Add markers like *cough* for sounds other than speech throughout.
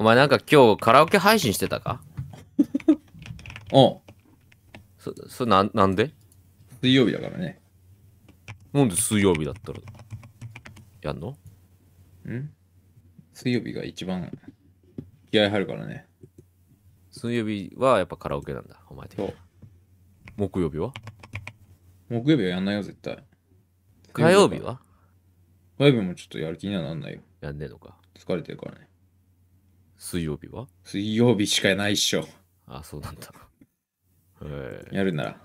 お前なんか今日カラオケ配信してたか *laughs* おうそ、そな、なんで水曜日だからね。なんで水曜日だったら、やんのん水曜日が一番気合入るからね。水曜日はやっぱカラオケなんだ、お前って。う。木曜日は木曜日はやんないよ、絶対。火曜日は火曜日もちょっとやる気にはなんないよ。やんねえのか。疲れてるからね。水曜日は水曜日しかないっしょ。あ、そうなんだ。えやるなら。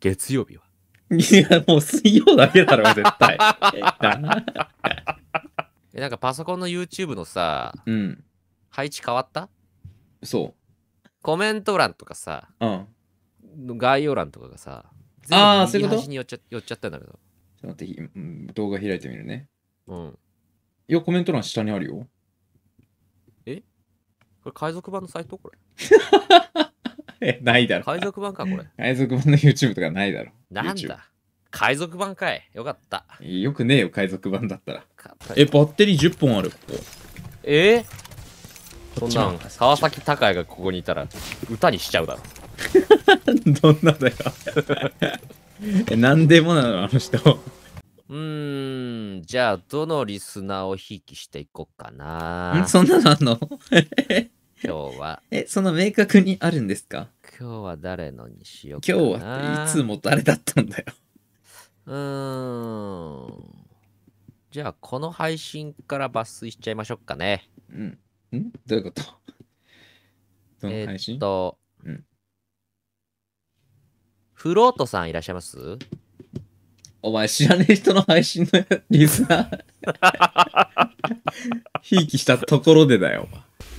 月曜日はいや、もう水曜だけだろ、絶対。*laughs* え、なんかパソコンの YouTube のさ、うん。配置変わったそう。コメント欄とかさ、うん。概要欄とかがさ、ああ、そういうことに寄っちゃ寄っちゃったんだけど。ちょっと待って、動画開いてみるね。うん。いや、コメント欄下にあるよ。れ海賊版のサイトこれ。*laughs* え、ないだろ。海賊版か、これ。海賊版の YouTube とかないだろ。なんだ。海賊版かい。よかった。よくねえよ、海賊版だったら。え、バッテリー10本ある、ここ。えー、そんなん、川崎高也がここにいたら、歌にしちゃうだろ。*laughs* どんなだよ。*laughs* え、なんでもなの、あの人。うーん、じゃあ、どのリスナーをひいきしていこうかな。そんなのあんの今日は。*laughs* え、その明確にあるんですか今日は誰のにしようかな。今日はいつも誰だったんだよ。うーん。じゃあ、この配信から抜粋しちゃいましょうかね。うん。んどういうことどの配信えっと、うん。フロートさんいらっしゃいますお前知らねえ人の配信のリスナー。*laughs* ひいきしたところでだよ、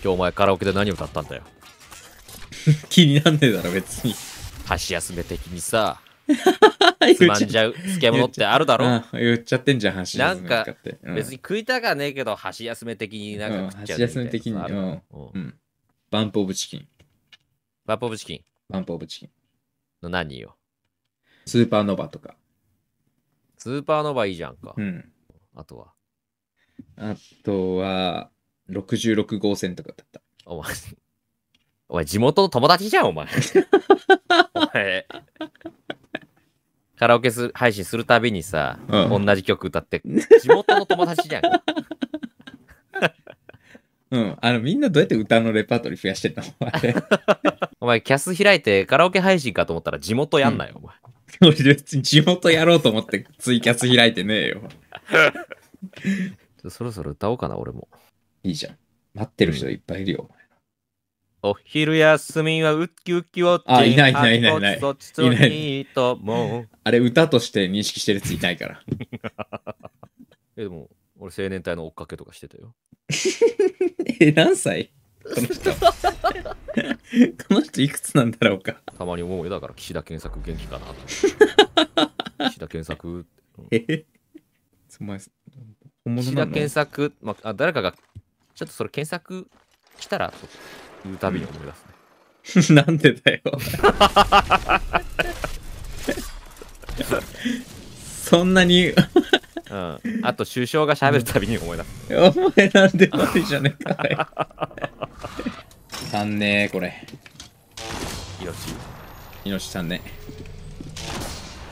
今日お前カラオケで何歌ったんだよ *laughs* 気になんねえだろ別に箸休め的にさ *laughs* つまんじゃう漬物ってあるだろあ言っちゃってんじゃん箸休めなんか、うん、別に食いたがねえけど箸休め的になんか食っちゃう、うん、箸休め的にうんうんバンプオブチキンバンプオブチキンバンプオブチキンの何よスーパーノバとかスーパーノバいいじゃんかうんあとはあとは66号線とかだった。お前、お前地元の友達じゃん、お前。お前カラオケす配信するたびにさ、うん同じ曲歌って、*laughs* 地元の友達じゃん。うん。あの、みんなどうやって歌のレパートリー増やしてんのあ *laughs* お前、キャス開いてカラオケ配信かと思ったら地元やんなよ、お前。*laughs* 別に地元やろうと思ってツイキャス開いてねえよ。そろそろ歌おうかな、俺も。いいじゃん。待ってる人いっぱいいるよ、おお昼休みはウッキウキをあ、いないいないいないいない。そっちいないともう。あれ歌として認識してるやついないから。*laughs* え、でも、俺青年隊の追っかけとかしてたよ。*laughs* え、何歳この人。*laughs* この人いくつなんだろうか。たまに思うよ。だから岸田健作元気かな。岸田健作。えお前、本物な岸田健作、まあ、誰かがちょっとそれ検索したらというたびに思い出すね。*laughs* なんでだよ。そんなに、うん。あと、首相がしゃべるたびに思い出す、お前なんで悪いじゃねえか。いかんねえ、これ。命。命さんね。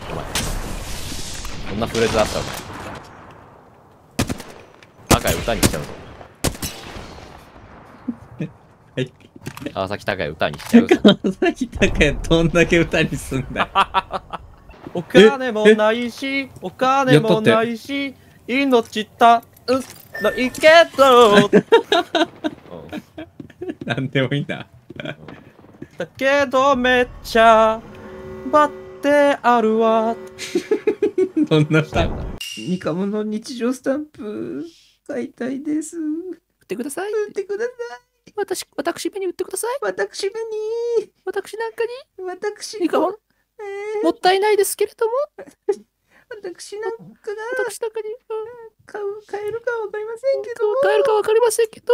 お前。こんなフレーズあったの赤い歌にしちゃうぞ。川崎隆也歌にしちゃう。川崎隆也どんだけ歌にすんだ *laughs* お金もないし、お金もないし、命た、うん、ないけど。*laughs* なんでもいいんだけどめっちゃ、待ってあるわ。*laughs* どんな歌ミカムの日常スタンプ、買いたいです。売ってください。売ってください。私、私めに売ってください。私めに。私なんかに。私にかも、えー。もったいないですけれども。*laughs* 私なんかが。私なんかに。うん、買う、買えるかわかりませんけど。買えるかわかりませんけど。